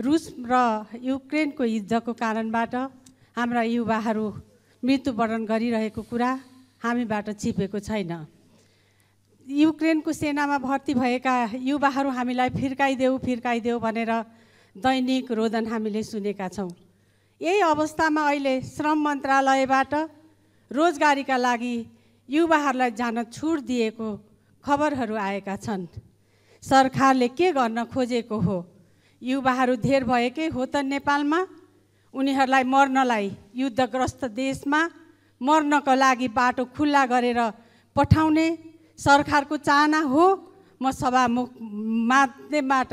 रुस र युक्रेनको युद्धको कारणबाट हाम्रा युवाहरू मृत्युवरण गरिरहेको कुरा हामीबाट छिपेको छैन युक्रेनको सेनामा भर्ती भएका युवाहरू हामीलाई फिर्काइदेऊ फिर्काइदेऊ भनेर दैनिक रोदन हामीले सुनेका छौँ यही अवस्थामा अहिले श्रम मन्त्रालयबाट रोजगारीका लागि युवाहरूलाई जान छुट दिएको खबरहरू आएका छन् सरकारले के गर्न खोजेको हो युवाहरू धेर भएकै हो त नेपालमा उनीहरूलाई मर्नलाई युद्धग्रस्त देशमा मर्नको लागि बाटो खुल्ला गरेर पठाउने सरकारको चाहना हो म सभामुख माध्यमबाट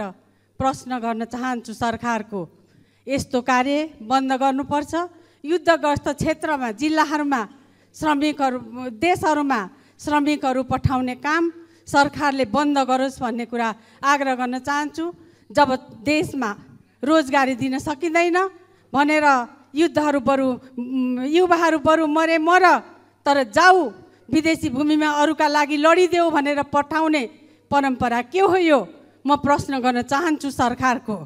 प्रश्न गर्न चाहन्छु सरकारको यस्तो कार्य बन्द गर्नुपर्छ युद्धग्रस्त क्षेत्रमा जिल्लाहरूमा श्रमिकहरू देशहरूमा श्रमिकहरू पठाउने काम सरकारले बन्द गरोस् भन्ने कुरा आग्रह गर्न चाहन्छु जब देशमा रोजगारी दिन सकिँदैन भनेर युद्धहरू बरु युवाहरू बरु मरे मर तर जाऊ विदेशी भूमिमा अरूका लागि लडिदेऊ भनेर पठाउने परम्परा के हो यो म प्रश्न गर्न चाहन्छु सरकारको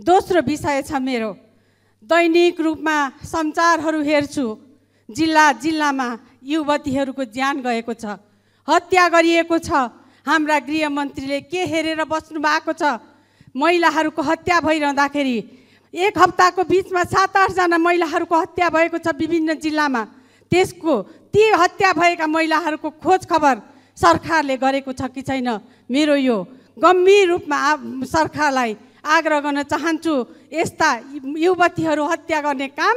दोस्रो विषय छ मेरो दैनिक रूपमा सञ्चारहरू हेर्छु जिल्ला जिल्लामा युवतीहरूको ज्यान गएको छ हत्या गरिएको छ हाम्रा गृहमन्त्रीले के हेरेर बस्नु भएको छ महिलाहरूको हत्या भइरहँदाखेरि एक हप्ताको बिचमा सात आठजना महिलाहरूको हत्या भएको छ विभिन्न जिल्लामा त्यसको ती हत्या भएका महिलाहरूको खोज खबर सरकारले गरेको छ कि छैन मेरो यो गम्भीर रूपमा सरकारलाई आग्रह गर्न चाहन्छु यस्ता युवतीहरू हत्या गर्ने काम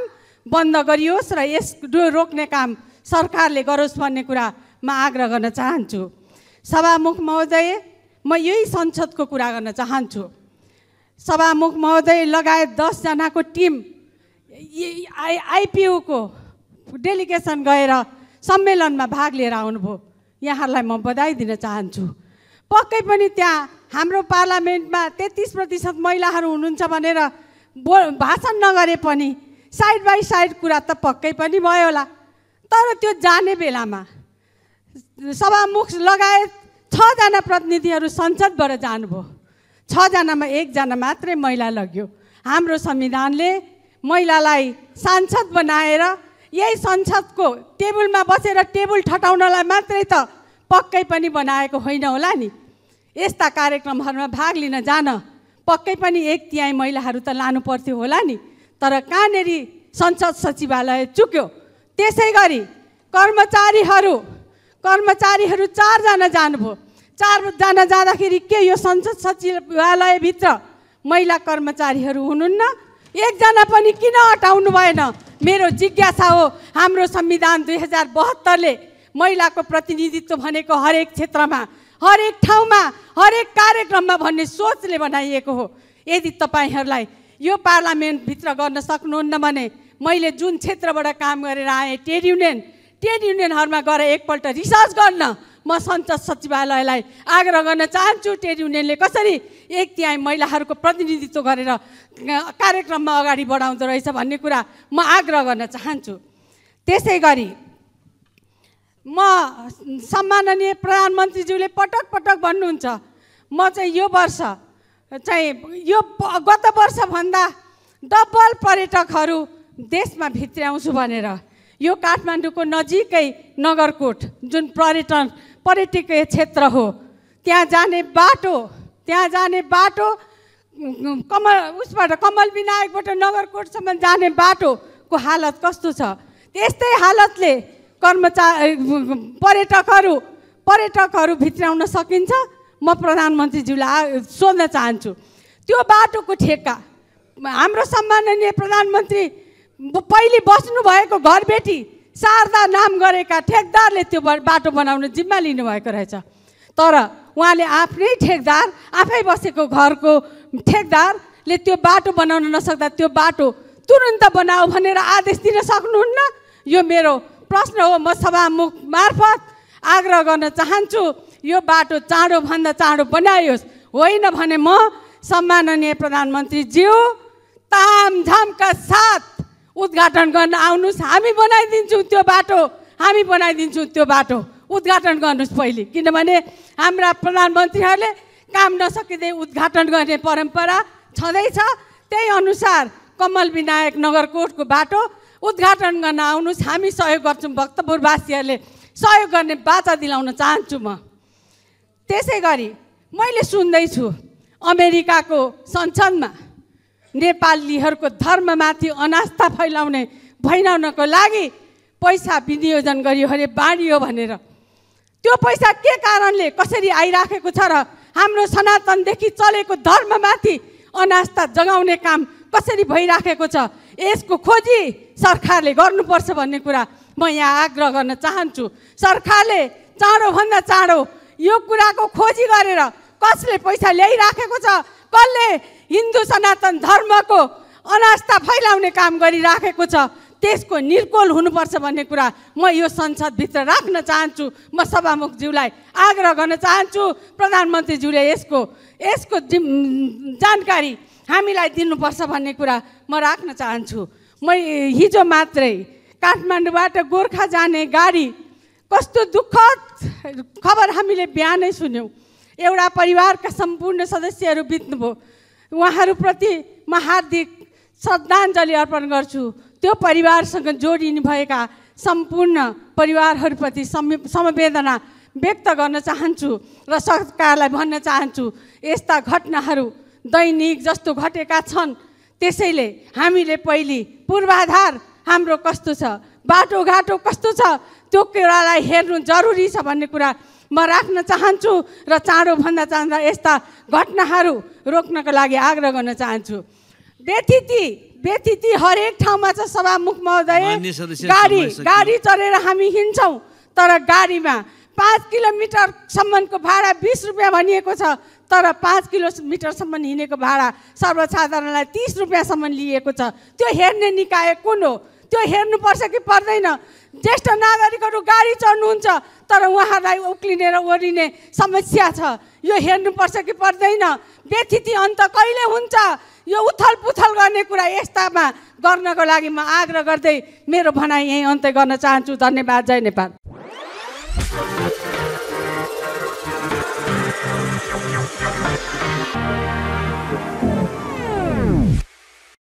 बन्द गरियोस् र यस रोक्ने काम सरकारले गरोस् भन्ने कुरा म आग्रह गर्न चाहन्छु सभामुख महोदय म यही संसदको कुरा गर्न चाहन्छु सभामुख महोदय लगायत दसजनाको टिम आई आइपिओको डेलिगेसन गएर सम्मेलनमा भाग लिएर आउनुभयो यहाँहरूलाई म बधाई दिन चाहन्छु पक्कै पनि त्यहाँ हाम्रो पार्लामेन्टमा तेत्तिस प्रतिशत महिलाहरू हुनुहुन्छ भनेर बो भाषण नगरे पनि साइड बाई साइड कुरा त पक्कै पनि भयो होला तर त्यो जाने बेलामा सभामुख लगायत छजना प्रतिनिधिहरू संसदबाट जानुभयो छजनामा एकजना मात्रै महिला लग्यो हाम्रो संविधानले महिलालाई सांसद बनाएर यही संसदको टेबुलमा बसेर टेबुल ठटाउनलाई मात्रै त पक्कै पनि बनाएको होइन होला नि यस्ता कार्यक्रमहरूमा भाग लिन जान पक्कै पनि एक तिहाई महिलाहरू त लानु पर्थ्यो होला नि तर कहाँनेरि संसद सचिवालय चुक्यो त्यसै गरी कर्मचारीहरू कर्मचारीहरू चारजना जानुभयो चार जान जाँदाखेरि के यो संसद सचिवालयभित्र महिला कर्मचारीहरू हुनुहुन्न एकजना पनि किन हटाउनु भएन मेरो जिज्ञासा हो हाम्रो संविधान दुई हजार बहत्तरले महिलाको प्रतिनिधित्व भनेको हरेक क्षेत्रमा हरेक ठाउँमा हरेक कार्यक्रममा भन्ने सोचले बनाइएको हो यदि तपाईँहरूलाई यो पार्लियामेन्टभित्र गर्न सक्नुहुन्न भने मैले जुन क्षेत्रबाट काम गरेर आएँ ट्रेड युनियन ट्रेड युनियनहरूमा गएर एकपल्ट रिसर्च गर्न म सञ्चार सचिवालयलाई आग्रह गर्न चाहन्छु ट्रेड युनियनले कसरी एक तिहाई महिलाहरूको प्रतिनिधित्व गरेर कार्यक्रममा अगाडि बढाउँदो रहेछ भन्ने कुरा म आग्रह गर्न चाहन्छु त्यसै गरी म सम्माननीय प्रधानमन्त्रीज्यूले पटक पटक भन्नुहुन्छ म चाहिँ यो वर्ष चाहिँ यो गत वर्षभन्दा डबल पर्यटकहरू देशमा भित्र्याउँछु भनेर यो काठमाडौँको नजिकै नगरकोट जुन पर्यटन पर्यटकीय क्षेत्र हो त्यहाँ जाने बाटो त्यहाँ जाने बाटो कमल उसबाट कमल विनायकबाट नगरकोटसम्म जाने बाटोको हालत कस्तो छ त्यस्तै हालतले कर्मचा पर्यटकहरू पर्यटकहरू भित्राउन सकिन्छ म प्रधानमन्त्रीज्यूलाई सोध्न चाहन्छु त्यो बाटोको ठेक्का हाम्रो सम्माननीय प्रधानमन्त्री पहिले बस्नुभएको घरबेटी शारदा नाम गरेका ठेकदारले त्यो बाटो बनाउने जिम्मा लिनुभएको रहेछ तर उहाँले आफ्नै ठेकदार आफै बसेको घरको ठेकदारले त्यो बाटो बनाउन नसक्दा त्यो बाटो तुरन्त बनाऊ भनेर आदेश दिन सक्नुहुन्न यो मेरो प्रश्न हो म सभामुख मार्फत आग्रह गर्न चाहन्छु यो बाटो चाँडोभन्दा चाँडो बनाइयोस् होइन भने म सम्माननीय प्रधानमन्त्रीज्यू तामझामका साथ उद्घाटन गर्न आउनुहोस् हामी बनाइदिन्छौँ त्यो बाटो हामी बनाइदिन्छौँ त्यो बाटो उद्घाटन गर्नुहोस् पहिले किनभने हाम्रा प्रधानमन्त्रीहरूले काम नसकिँदै उद्घाटन गर्ने परम्परा छँदैछ त्यही अनुसार कमल विनायक नगरकोटको बाटो उद्घाटन गर्न आउनुहोस् हामी सहयोग गर्छौँ भक्तपुरवासीहरूले सहयोग गर्ने बाचा दिलाउन चाहन्छु म त्यसै गरी मैले सुन्दैछु अमेरिकाको संसदमा नेपालीहरूको धर्ममाथि अनास्था फैलाउने फैलाउनको लागि पैसा विनियोजन गरियो अरे बाँडियो भनेर त्यो पैसा के कारणले कसरी आइराखेको छ र हाम्रो सनातनदेखि चलेको धर्ममाथि अनास्था जगाउने काम कसरी भइराखेको छ यसको खोजी सरकारले गर्नुपर्छ भन्ने कुरा म यहाँ आग्रह गर्न चाहन्छु सरकारले चाँडोभन्दा चाँडो यो कुराको खोजी गरेर कसले पैसा ल्याइराखेको छ कसले हिन्दू सनातन धर्मको अनास्था फैलाउने काम गरिराखेको छ त्यसको निर्कोल हुनुपर्छ भन्ने कुरा म यो संसदभित्र राख्न चाहन्छु म सभामुखज्यूलाई आग्रह गर्न चाहन्छु प्रधानमन्त्रीज्यूले यसको यसको जानकारी हामीलाई दिनुपर्छ भन्ने कुरा म राख्न चाहन्छु म हिजो मात्रै काठमाडौँबाट गोर्खा जाने गाडी कस्तो दुःखद खबर हामीले बिहानै सुन्यौँ एउटा परिवारका सम्पूर्ण सदस्यहरू बित्नुभयो उहाँहरूप्रति म हार्दिक श्रद्धाञ्जली अर्पण गर्छु त्यो परिवारसँग जोडिनु भएका सम्पूर्ण परिवारहरूप्रति समवेदना व्यक्त गर्न चाहन्छु र सरकारलाई भन्न चाहन्छु यस्ता घटनाहरू दैनिक जस्तो घटेका छन् त्यसैले हामीले पहिले पूर्वाधार हाम्रो कस्तो छ बाटोघाटो कस्तो छ त्यो कुरालाई हेर्नु जरुरी छ भन्ने कुरा म राख्न चाहन्छु र चाँडोभन्दा चाँडो यस्ता घटनाहरू रोक्नको लागि आग्रह गर्न चाहन्छु व्यथिति व्यथिति हरेक ठाउँमा छ सभामुख महोदय गाडी गाडी चढेर हामी हिँड्छौँ तर गाडीमा पाँच किलोमिटरसम्मको भाडा बिस रुपियाँ भनिएको छ तर पाँच किलोमिटरसम्म हिँडेको भाडा सर्वसाधारणलाई तिस रुपियाँसम्म लिएको छ त्यो हेर्ने निकाय कुन हो त्यो हेर्नुपर्छ कि पर्दैन ज्येष्ठ नागरिकहरू गाडी चढ्नुहुन्छ तर उहाँहरूलाई उक्लिने र ओरिने समस्या छ यो हेर्नुपर्छ कि पर्दैन व्यथिति अन्त कहिले हुन्छ यो उथल पुथल गर्ने कुरा यस्तामा गर्नको लागि म आग्रह गर्दै मेरो भनाइ यहीँ अन्त्य गर्न चाहन्छु धन्यवाद जय नेपाल